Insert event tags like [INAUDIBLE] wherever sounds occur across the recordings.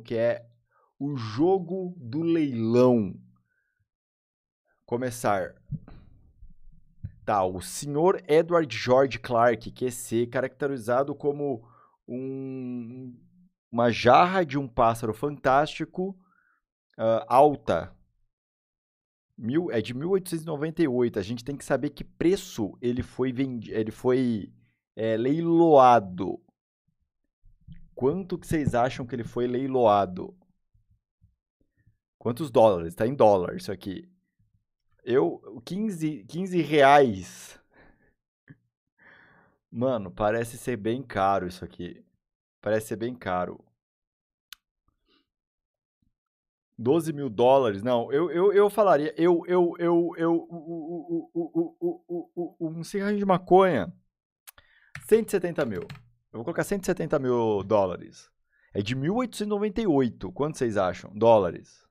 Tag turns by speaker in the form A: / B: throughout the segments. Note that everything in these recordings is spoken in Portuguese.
A: que é o jogo do leilão. Começar. Tá, o senhor Edward George Clark, QC, é caracterizado como um, uma jarra de um pássaro fantástico uh, alta. Mil, é de 1898. A gente tem que saber que preço ele foi vendido, ele foi é, leiloado. Quanto que vocês acham que ele foi leiloado? Quantos dólares? Está em dólar isso aqui. Eu, 15, 15 reais. Mano, parece ser bem caro isso aqui. Parece ser bem caro. 12 mil dólares, não, eu, eu, eu falaria, eu, eu, eu, eu, um cigarrinho de maconha, 170 mil. Eu vou colocar 170 mil dólares. É de 1898. Quanto vocês acham? Dólares.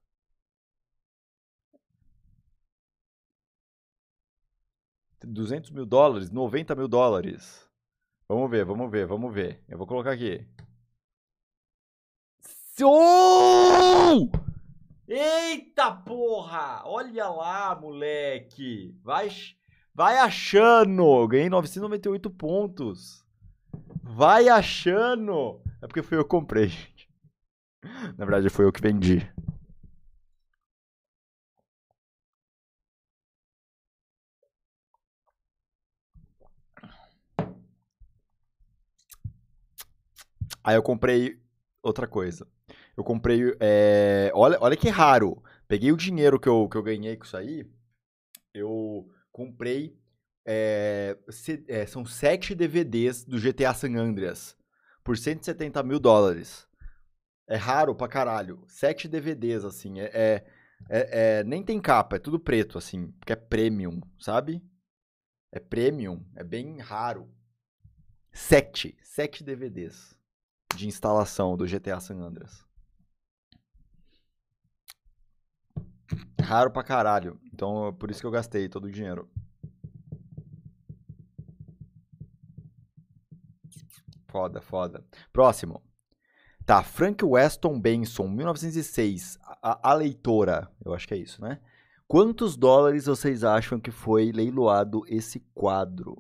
A: Duzentos 200 mil dólares, 90 mil dólares. Vamos ver, vamos ver, vamos ver. Eu vou colocar aqui. Oh! Eita porra! Olha lá, moleque. Vai, vai achando. ganhei 998 pontos. Vai achando! É porque foi eu que comprei, [LAUGHS] gente. Na verdade, foi eu que vendi. Aí eu comprei outra coisa. Eu comprei. É... Olha, olha que raro. Peguei o dinheiro que eu, que eu ganhei com isso aí. Eu comprei é, se, é, são sete DVDs do GTA San Andreas por 170 mil dólares. É raro pra caralho. Sete DVDs, assim. É é, é, é, nem tem capa, é tudo preto, assim. Porque é premium, sabe? É premium, é bem raro. Sete. Sete DVDs de instalação do GTA San Andreas. Raro pra caralho. Então, por isso que eu gastei todo o dinheiro. Foda, foda. Próximo. Tá, Frank Weston Benson, 1906, a, a leitora, eu acho que é isso, né? Quantos dólares vocês acham que foi leiloado esse quadro?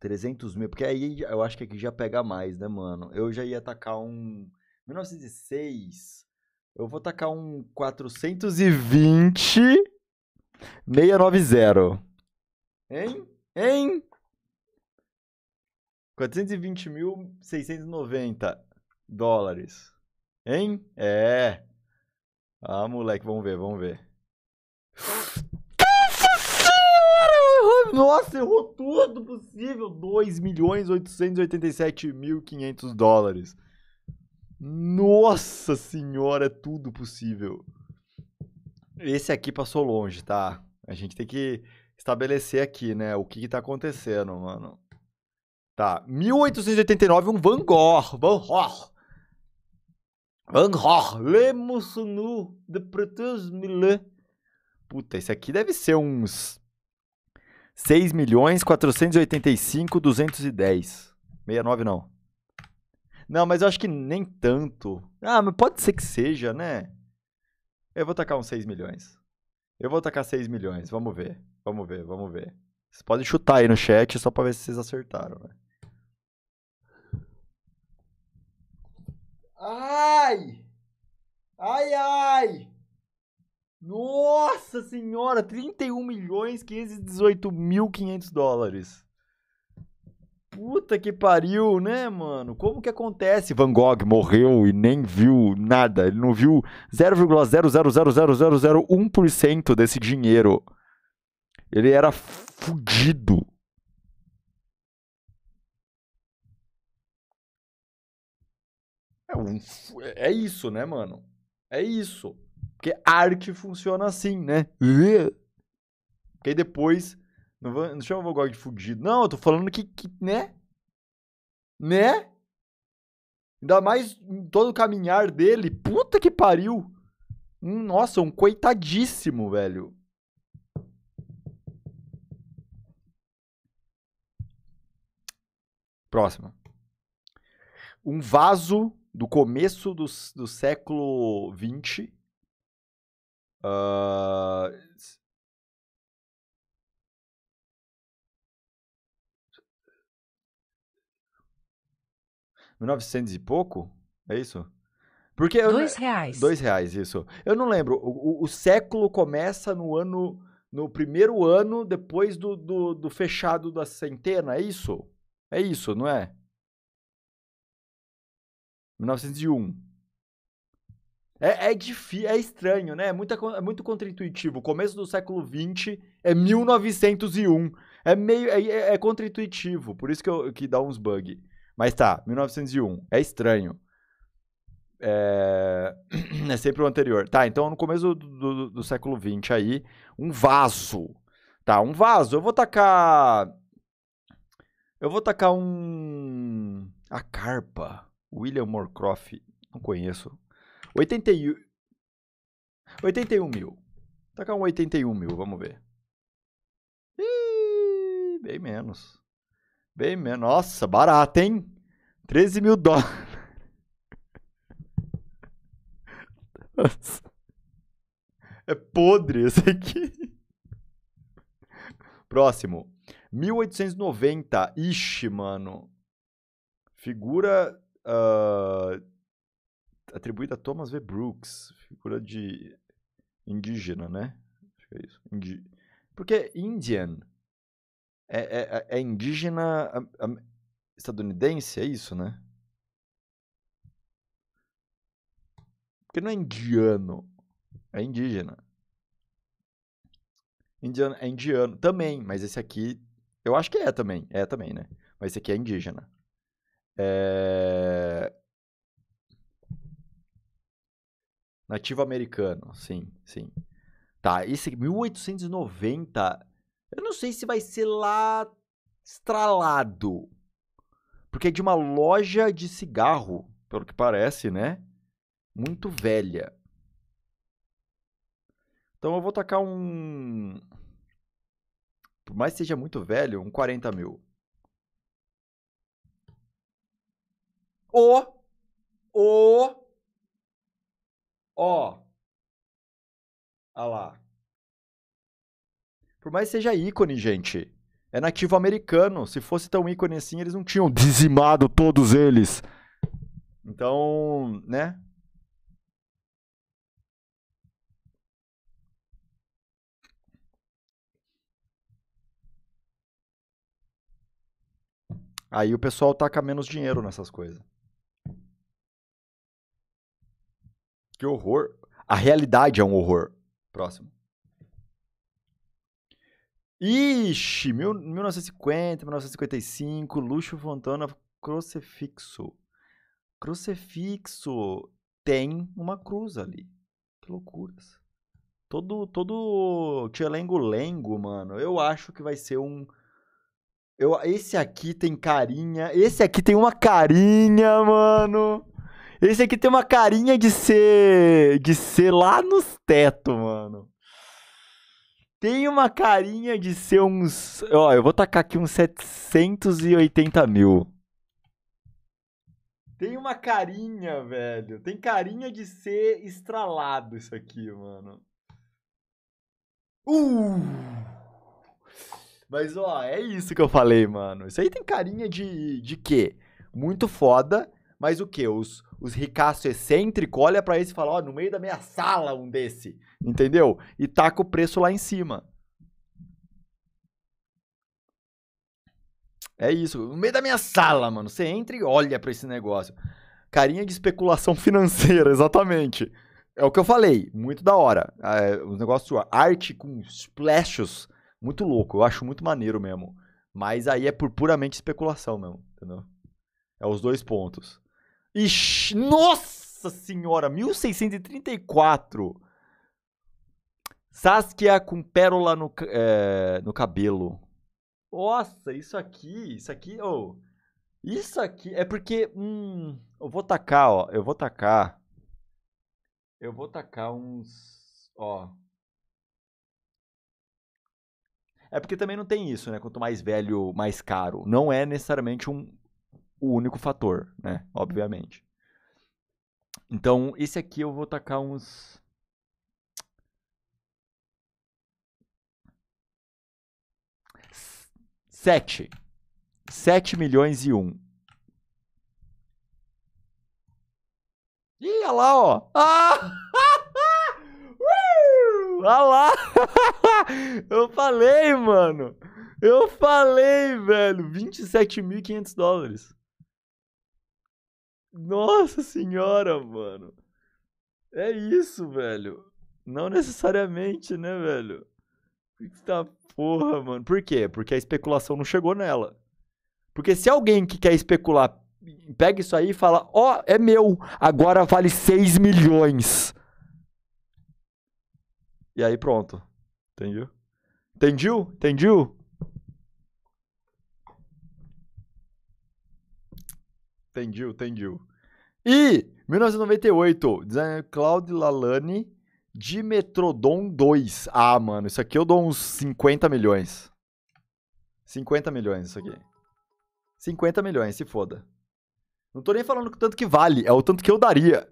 A: 300 mil, porque aí eu acho que aqui já pega mais, né, mano? Eu já ia atacar um... 1906, eu vou tacar um 420 690. Hein? Hein? 420.690 dólares. Hein? É. Ah, moleque, vamos ver, vamos ver. Nossa, errou tudo possível. 2.887.500 milhões dólares. Nossa senhora, é tudo possível. Esse aqui passou longe, tá? A gente tem que estabelecer aqui, né? O que, que tá acontecendo, mano. Tá, 1889, um Van Gogh, Van Gogh. Van Gogh, Le Moussinou de Pretus Millet. Puta, esse aqui deve ser uns 6.485.210. milhões 69 não. Não, mas eu acho que nem tanto. Ah, mas pode ser que seja, né? Eu vou tacar uns 6 milhões. Eu vou tacar 6 milhões, vamos ver. Vamos ver, vamos ver. Vocês podem chutar aí no chat só pra ver se vocês acertaram, né? Ai! Ai, ai! Nossa senhora, 31 milhões 518 mil 500 dólares. Puta que pariu, né, mano? Como que acontece? Van Gogh morreu e nem viu nada. Ele não viu 0,0000001% desse dinheiro. Ele era fudido. É, um, é, é isso, né, mano? É isso. Porque arte funciona assim, né? Porque aí depois. Não, vou, não chama o Van de fudido. Não, eu tô falando que, que. Né? Né? Ainda mais em todo o caminhar dele. Puta que pariu! Hum, nossa, um coitadíssimo, velho. Próxima. Um vaso do começo do, do século XX. Uh, ah, e pouco? É isso? Porque dois reais. Dois reais, isso. Eu não lembro. O, o, o, século começa no ano. No primeiro ano depois do, do, do fechado da centena, é isso? É isso, não é? 1901. É, é, difícil, é estranho, né? É, muita, é muito contraintuitivo. O começo do século XX é 1901. É meio. É, é, é contraintuitivo. Por isso que, eu, que dá uns bug. Mas tá, 1901. É estranho. É, [CLEARS THROAT] é sempre o anterior. Tá, então no começo do, do, do século XX aí, um vaso. Tá, um vaso. Eu vou tacar. Eu vou tacar um. A carpa. William Moorcroft, não conheço. 81. 81 mil. Tá com 81 mil, vamos ver. Ih, bem menos. Bem menos. Nossa, barato, hein? 13 mil dólares. Nossa. É podre esse aqui. Próximo. 1890. Ixi, mano. Figura Uh, atribuída a Thomas V. Brooks, figura de indígena, né? Acho que é isso. Indi... Porque Indian é, é, é, é indígena estadunidense, é isso, né? Porque não é indiano, é indígena. Indiano, é indiano também, mas esse aqui eu acho que é também, é também, né? Mas esse aqui é indígena. É... Nativo americano, sim, sim. Tá, esse 1890, eu não sei se vai ser lá estralado. Porque é de uma loja de cigarro, pelo que parece, né? Muito velha. Então eu vou tacar um. Por mais que seja muito velho, um 40 mil. O, o, ó. Olha lá. Por mais que seja ícone, gente. É nativo americano. Se fosse tão ícone assim, eles não tinham dizimado todos eles. Então, né? Aí o pessoal taca menos dinheiro nessas coisas. Que horror. A realidade é um horror. Próximo. Ixi, mil, 1950, 1955, Luxo Fontana, crucifixo. Crucifixo tem uma cruz ali. Que loucuras. Todo, todo tchelengo-lengo, mano. Eu acho que vai ser um... Eu, esse aqui tem carinha. Esse aqui tem uma carinha, mano. Esse aqui tem uma carinha de ser. de ser lá nos tetos, mano. Tem uma carinha de ser uns. Ó, eu vou tacar aqui uns 780 mil. Tem uma carinha, velho. Tem carinha de ser estralado isso aqui, mano. Uh! Mas, ó, é isso que eu falei, mano. Isso aí tem carinha de, de quê? Muito foda, mas o quê? Os, os ricaços excêntricos olha para esse e fala, ó, no meio da minha sala um desse, entendeu? E taca o preço lá em cima. É isso, no meio da minha sala, mano, você entra e olha para esse negócio. Carinha de especulação [LAUGHS] financeira, exatamente. É o que eu falei, muito da hora. É, um negócio arte com splashes, muito louco, eu acho muito maneiro mesmo. Mas aí é por puramente especulação mesmo, entendeu? É os dois pontos. Ixi, nossa senhora, 1634. Saskia com pérola no, é, no cabelo. Nossa, isso aqui, isso aqui, oh, isso aqui é porque, hum, eu vou tacar, ó, eu vou tacar, eu vou tacar uns, ó. É porque também não tem isso, né? Quanto mais velho, mais caro. Não é necessariamente um o único fator, né? Obviamente. Então, esse aqui eu vou tacar uns. Sete. Sete milhões e um. Ih, olha lá, ó. Ah! [LAUGHS] Olha lá! [LAUGHS] Eu falei, mano! Eu falei, velho! 27.500 dólares. Nossa senhora, mano. É isso, velho. Não necessariamente, né, velho? Eita porra, mano. Por quê? Porque a especulação não chegou nela. Porque se alguém que quer especular pega isso aí e fala: Ó, oh, é meu, agora vale 6 milhões. E aí pronto. Entendeu? Entendiu? Entendiu? Entendi, entendi. E 1998, designer Claude Lalane de Metrodon 2. Ah, mano, isso aqui eu dou uns 50 milhões. 50 milhões isso aqui. 50 milhões, se foda. Não tô nem falando o tanto que vale, é o tanto que eu daria.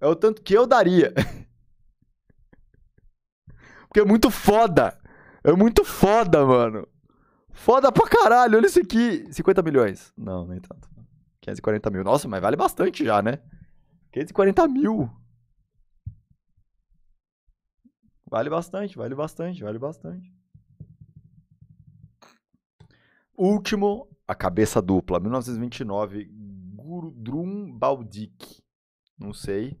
A: É o tanto que eu daria. [LAUGHS] Porque é muito foda. É muito foda, mano. Foda pra caralho, olha isso aqui. 50 milhões. Não, nem tanto. 540 mil. Nossa, mas vale bastante já, né? 540 mil. Vale bastante, vale bastante, vale bastante. Último, a cabeça dupla, 1929, Gurdrum Baldik. Não sei,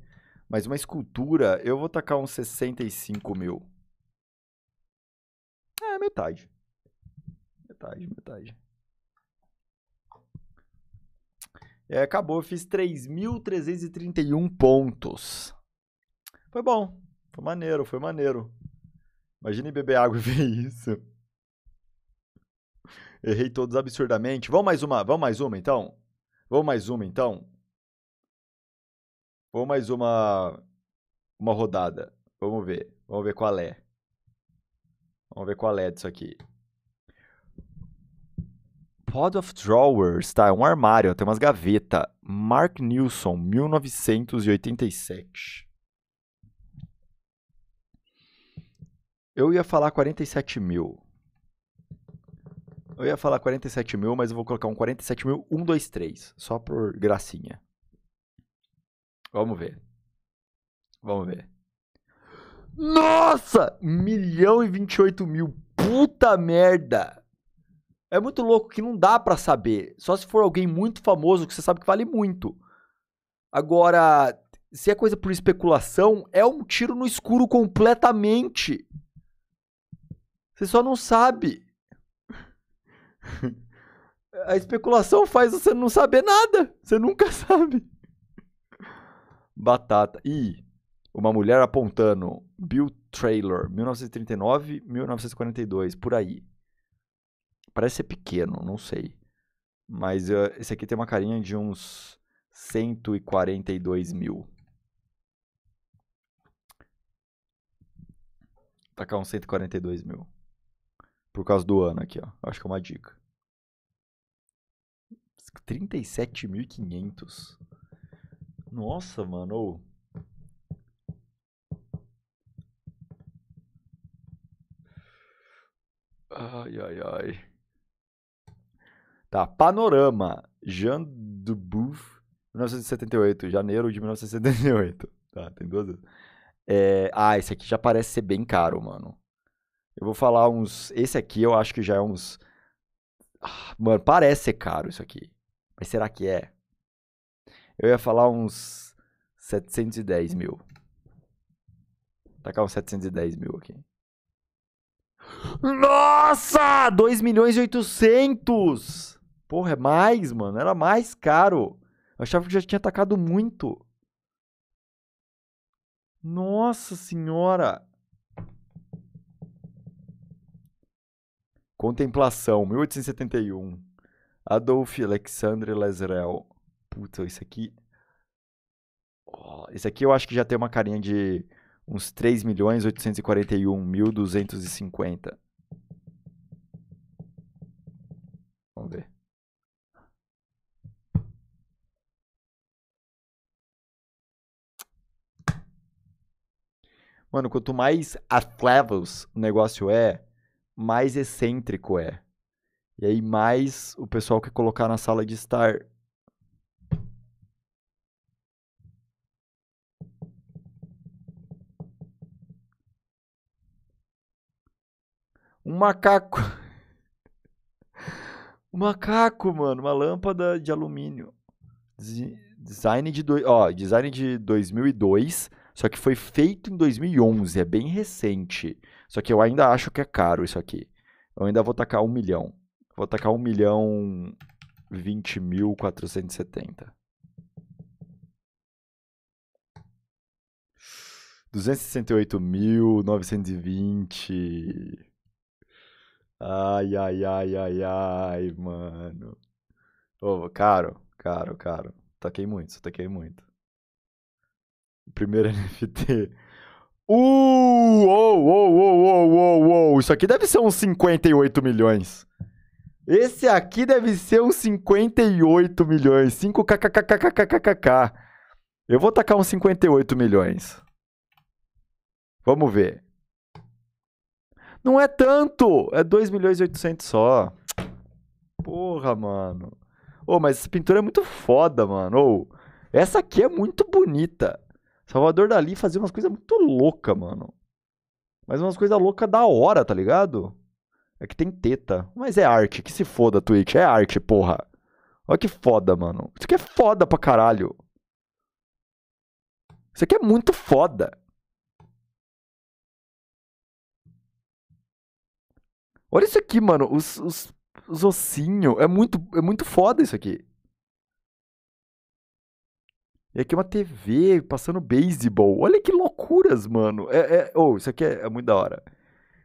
A: mas uma escultura, eu vou tacar uns 65 mil. É, metade. Metade, metade. E é, aí acabou, eu fiz 3.331 pontos. Foi bom, foi maneiro, foi maneiro. Imagine beber água e [LAUGHS] ver isso. Errei todos absurdamente. Vamos mais uma, vamos mais uma então? Vamos mais uma então? Vamos mais uma uma rodada. Vamos ver. Vamos ver qual é. Vamos ver qual é disso aqui. Pod of Drawers, tá? É um armário, tem umas gavetas. Mark Nilsson, 1987. Eu ia falar 47 mil. Eu ia falar 47 mil, mas eu vou colocar um 47 mil, 1, 2, 3. Só por gracinha. Vamos ver. Vamos ver. Nossa! 1 Milhão e 28 mil. Puta merda! É muito louco que não dá para saber. Só se for alguém muito famoso que você sabe que vale muito. Agora, se é coisa por especulação, é um tiro no escuro completamente. Você só não sabe. A especulação faz você não saber nada. Você nunca [LAUGHS] sabe. Batata. E uma mulher apontando Bill Trailer, 1939, 1942, por aí. Parece ser pequeno, não sei. Mas eh, esse aqui tem uma carinha de uns 142 mil. Tacar tá uns 142 mil. Por causa do ano aqui, ó. Acho que é uma dica. 37.500. Nossa, mano. Ai, ai, ai. Tá, Panorama, Jean Dubuff, 1978, janeiro de 1978. [LAUGHS] Tá, tem duas. É, ah, esse aqui já parece ser bem caro, mano. Eu vou falar uns. Esse aqui eu acho que já é uns. Ah, mano, parece ser caro isso aqui. Mas será que é? Eu ia falar uns 710 mil. Tacar uns 710 mil aqui. Nossa! 2 milhões e 800! Porra, é mais, mano. Era mais caro. Eu achava que já tinha atacado muito. Nossa senhora! Contemplação, 1871. Adolf Alexandre Lesrel. Puta, isso aqui. esse aqui eu acho que já tem uma carinha de uns 3.841.250. milhões mil Vamos ver. Mano, quanto mais atletas o negócio é, mais excêntrico é. E aí, mais o pessoal quer colocar na sala de estar. Um macaco. [LAUGHS] Um macaco, mano. Uma lâmpada de alumínio. Design de, do... Ó, design de 2002 só que foi feito em 2011, é bem recente. Só que eu ainda acho que é caro isso aqui. Eu ainda vou tacar um milhão. Vou tacar um milhão vinte mil quatrocentos e setenta. 268.920. Ai, ai, ai, ai, ai, mano. Ô, caro, caro, caro. Taquei muito, taquei muito. O primeiro [LAUGHS] NFT. Uh! Oh, oh, oh, oh, oh, oh. Isso aqui deve ser uns 58 milhões. Esse aqui deve ser uns 58 milhões. 5kkkkkkkk. Eu vou tacar uns 58 milhões. Vamos ver. Não é tanto! É 2 milhões e 800 só. Porra, mano. Ô, oh, mas essa pintura é muito foda, mano. Oh, essa aqui é muito bonita. Salvador Dali fazia umas coisas muito loucas, mano. Mas umas coisas loucas da hora, tá ligado? É que tem teta. Mas é arte, que se foda, Twitch. É arte, porra. Olha que foda, mano. Isso aqui é foda pra caralho. Isso aqui é muito foda. Olha isso aqui, mano. Os, os, os ossinhos. É muito, é muito foda isso aqui. E aqui é uma TV passando beisebol. Olha que loucuras, mano. É, é, oh, isso aqui é, é muito da hora.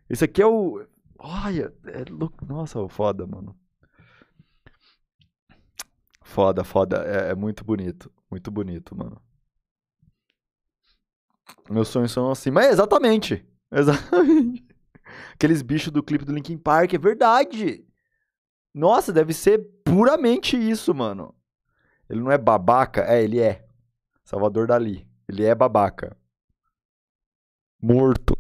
A: Isso aqui é o. Olha, é louco. Nossa, foda, mano. Foda, foda. É, é muito bonito. Muito bonito, mano. Meus sonhos são assim. Mas é exatamente. [LAUGHS] Exatamente. Aqueles bichos do clipe do Linkin Park. É verdade. Nossa, deve ser puramente isso, mano. Ele não é babaca? É, ele é. Salvador Dali. Ele é babaca. Morto.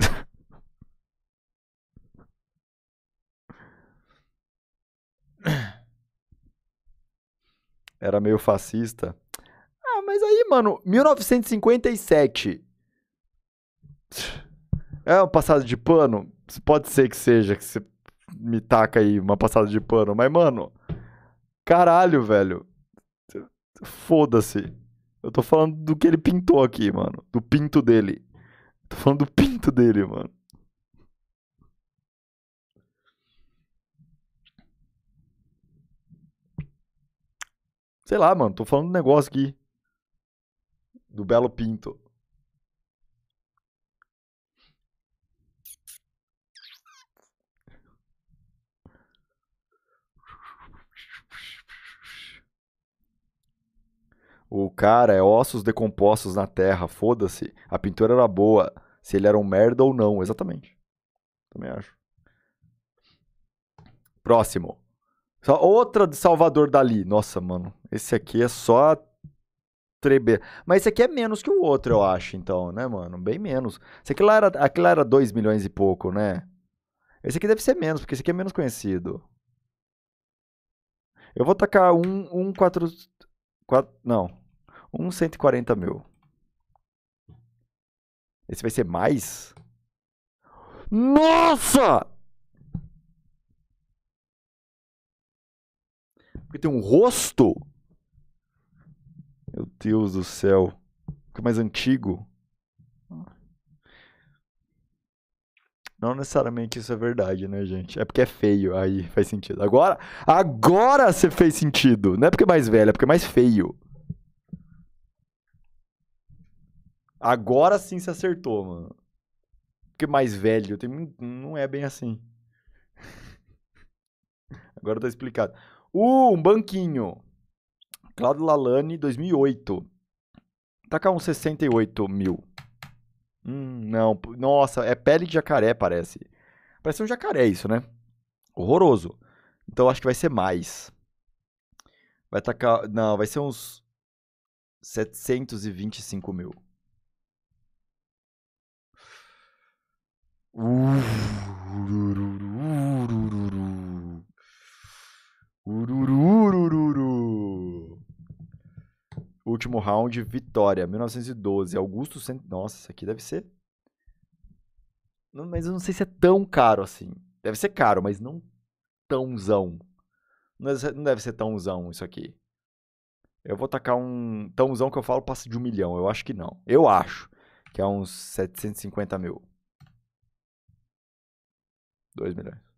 A: [COUGHS] Era meio fascista. Ah, mas aí, mano, 1957. É uma passada de pano? Pode ser que seja, que você me taca aí uma passada de pano. Mas, mano, caralho, velho. Foda-se. Eu tô falando do que ele pintou aqui, mano. Do pinto dele. Tô falando do pinto dele, mano. Sei lá, mano. Tô falando do negócio aqui. Do belo pinto. o cara é ossos decompostos na terra, foda-se. A pintura era boa, se ele era um merda ou não, exatamente. Também acho. Próximo. Só outra de Salvador Dali. Nossa, mano. Esse aqui é só treber. Mas esse aqui é menos que o outro, eu acho, então, né, mano? Bem menos. Esse aqui lá era, aquilo lá era 2 milhões e pouco, né? Esse aqui deve ser menos, porque esse aqui é menos conhecido. Eu vou tacar um, um quatro, Quatro, não. Um 140 mil. Esse vai ser mais? Nossa! Porque tem um rosto. Meu Deus do céu. Fica mais antigo. Não necessariamente isso é verdade, né, gente? É porque é feio, aí faz sentido. Agora, agora você fez sentido. Não é porque é mais velho, é porque é mais feio. Agora sim se acertou, mano. Porque mais velho tem, não é bem assim. [LAUGHS] Agora tá explicado. Uh, um banquinho. Claudio Lalane, 2008. Tá com 68 mil. Hum, não. Nossa, é pele de jacaré, parece. Parece um jacaré isso, né? Horroroso. Então acho que vai ser mais. Vai tacar. Não, vai ser uns 725 mil. Urururu. Urururu. Último round, Vitória, 1912. Augusto Cent... Nossa, isso aqui deve ser. Não, mas eu não sei se é tão caro assim. Deve ser caro, mas não tãozão. Não deve ser, não deve ser tãozão isso aqui. Eu vou tacar um tãozão que eu falo passa de um milhão. Eu acho que não. Eu acho que é uns 750 mil. 2 milhões.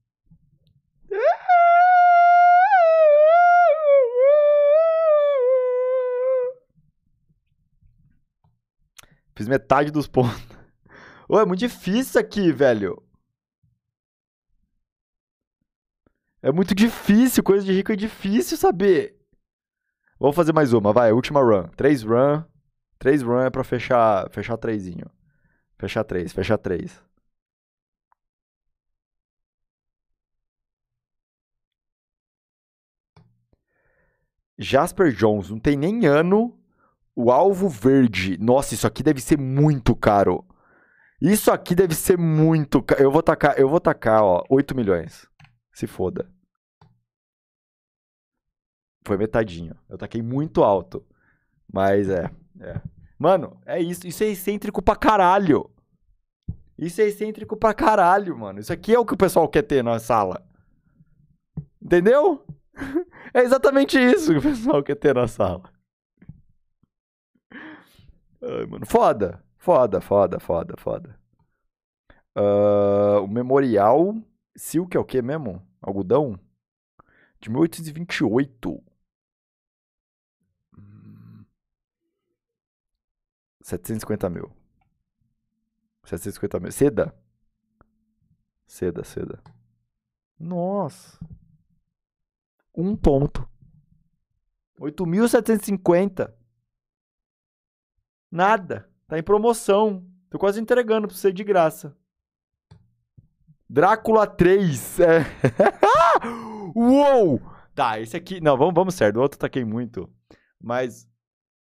A: Fiz metade dos pontos. [LAUGHS] Ô, é muito difícil aqui, velho. É muito difícil, coisa de rico é difícil saber. Vou fazer mais uma, vai, última run. Três run. Três run é pra fechar, fechar trêsinho. Fechar três, fechar três. Jasper Jones, não tem nem ano o alvo verde. Nossa, isso aqui deve ser muito caro. Isso aqui deve ser muito caro. Eu vou tacar, eu vou tacar, ó, 8 milhões. Se foda. Foi metadinho. Eu taquei muito alto. Mas é, é. Mano, é isso. Isso é excêntrico pra caralho. Isso é excêntrico pra caralho, mano. Isso aqui é o que o pessoal quer ter na sala. Entendeu? [LAUGHS] É exatamente isso que o pessoal quer ter na sala. Ai, mano. Foda, foda, foda, foda, foda. Uh, o memorial Silk é o que mesmo? Algodão? De 1828. 750 mil. 750 mil. Seda? Seda, seda. Nossa. Um ponto. 8.750. Nada. Tá em promoção. Tô quase entregando pra você de graça. Drácula 3. É. [LAUGHS] Uou! Tá, esse aqui. Não, vamos, vamos certo. O outro taquei muito. Mas.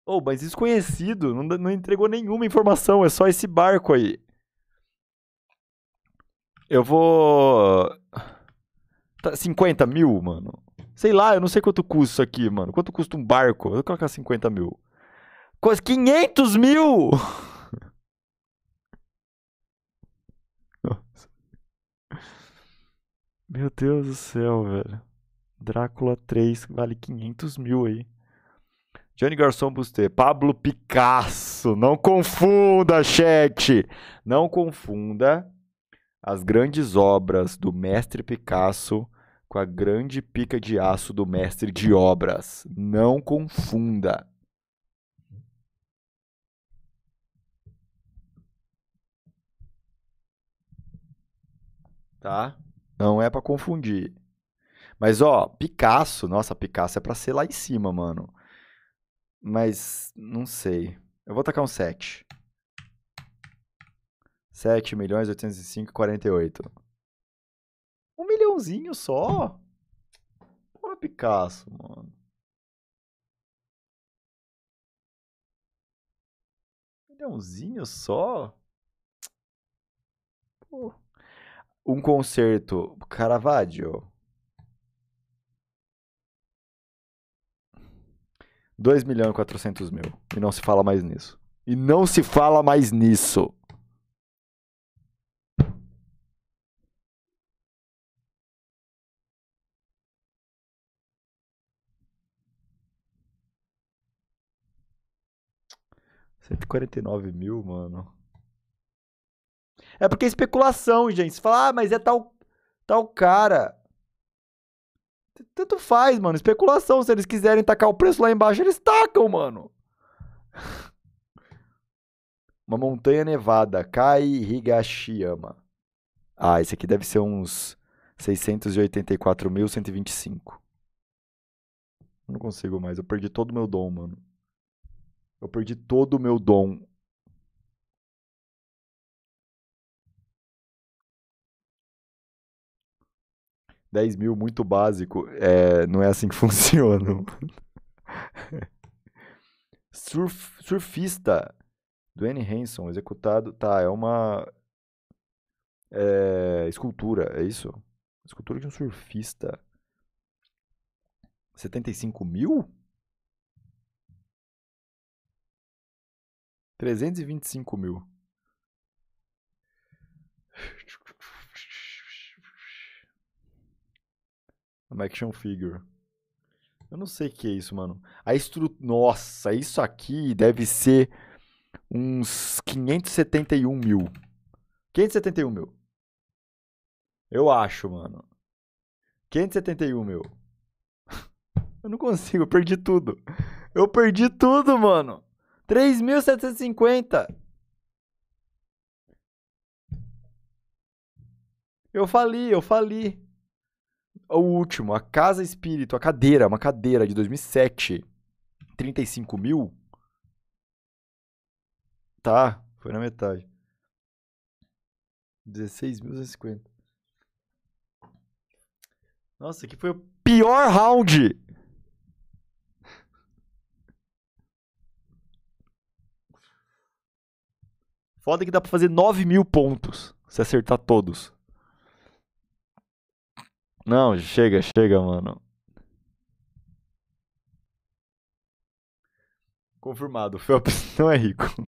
A: Oh, mas desconhecido. Não, não entregou nenhuma informação. É só esse barco aí. Eu vou. 50 tá, mil, mano. Sei lá, eu não sei quanto custa isso aqui, mano. Quanto custa um barco? Eu vou colocar 50 mil. Coisa, 500 mil! Meu Deus do céu, velho. Drácula 3 vale 500 mil aí. Johnny Garçom Buster, Pablo Picasso. Não confunda, chat. Não confunda as grandes obras do mestre Picasso com a grande pica de aço do mestre de obras. Não confunda. Tá? Não é para confundir. Mas, ó, Picasso, nossa, Picasso é pra ser lá em cima, mano. Mas, não sei. Eu vou tacar um 7. 7 milhões 805, 48. Um milhãozinho só? Pô, Picasso, mano. Um milhãozinho só? Porra um concerto Caravaggio. dois milhões e quatrocentos mil. E não se fala mais nisso. E não se fala mais nisso. Cento e quarenta e nove mil, mano. É porque é especulação, gente. Você fala, ah, mas é tal, tal cara. Tanto faz, mano. Especulação. Se eles quiserem tacar o preço lá embaixo, eles tacam, mano. [LAUGHS] Uma montanha nevada. Kai Higashiyama. Ah, esse aqui deve ser uns 684.125. Não consigo mais. Eu perdi todo o meu dom, mano. Eu perdi todo o meu dom. 10 mil muito básico. É, não é assim que [LAUGHS] funciona. Surf, surfista. Dwayne Hanson, executado. Tá, é uma. É, escultura, é isso? Escultura de um surfista. 75 mil? 325 mil. action figure. Eu não sei o que é isso, mano. A estrutura. Nossa, isso aqui deve ser uns 571 mil. 571 mil. Eu acho, mano. 571 mil. [LAUGHS] Eu não consigo, eu perdi tudo. Eu perdi tudo, mano. 3.750. Eu fali, eu fali o último, a Casa Espírito, a cadeira, uma cadeira de 2007, 35 mil. Tá, foi na metade. 16.250. Nossa, aqui foi o pior round. Foda que dá pra fazer 9 mil pontos se acertar todos. Não, chega, chega, mano. Confirmado, o Phelps [LAUGHS] não é rico.